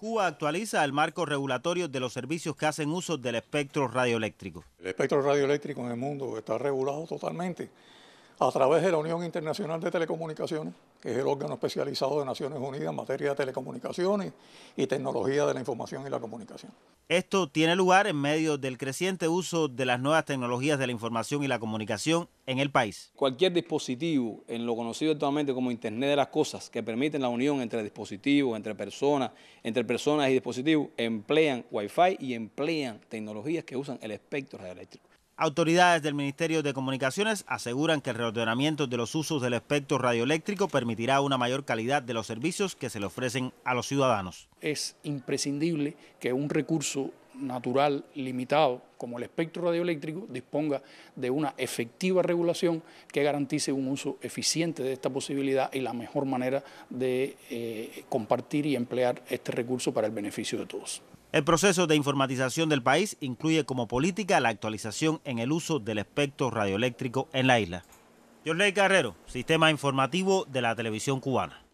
Cuba actualiza el marco regulatorio de los servicios que hacen uso del espectro radioeléctrico. El espectro radioeléctrico en el mundo está regulado totalmente a través de la Unión Internacional de Telecomunicaciones, que es el órgano especializado de Naciones Unidas en materia de telecomunicaciones y tecnología de la información y la comunicación. Esto tiene lugar en medio del creciente uso de las nuevas tecnologías de la información y la comunicación en el país. Cualquier dispositivo, en lo conocido actualmente como Internet de las Cosas, que permiten la unión entre dispositivos, entre personas, entre personas y dispositivos, emplean Wi-Fi y emplean tecnologías que usan el espectro radioeléctrico. Autoridades del Ministerio de Comunicaciones aseguran que el reordenamiento de los usos del espectro radioeléctrico permitirá una mayor calidad de los servicios que se le ofrecen a los ciudadanos. Es imprescindible que un recurso natural limitado como el espectro radioeléctrico disponga de una efectiva regulación que garantice un uso eficiente de esta posibilidad y la mejor manera de eh, compartir y emplear este recurso para el beneficio de todos. El proceso de informatización del país incluye como política la actualización en el uso del espectro radioeléctrico en la isla. Jorley Carrero, Sistema Informativo de la Televisión Cubana.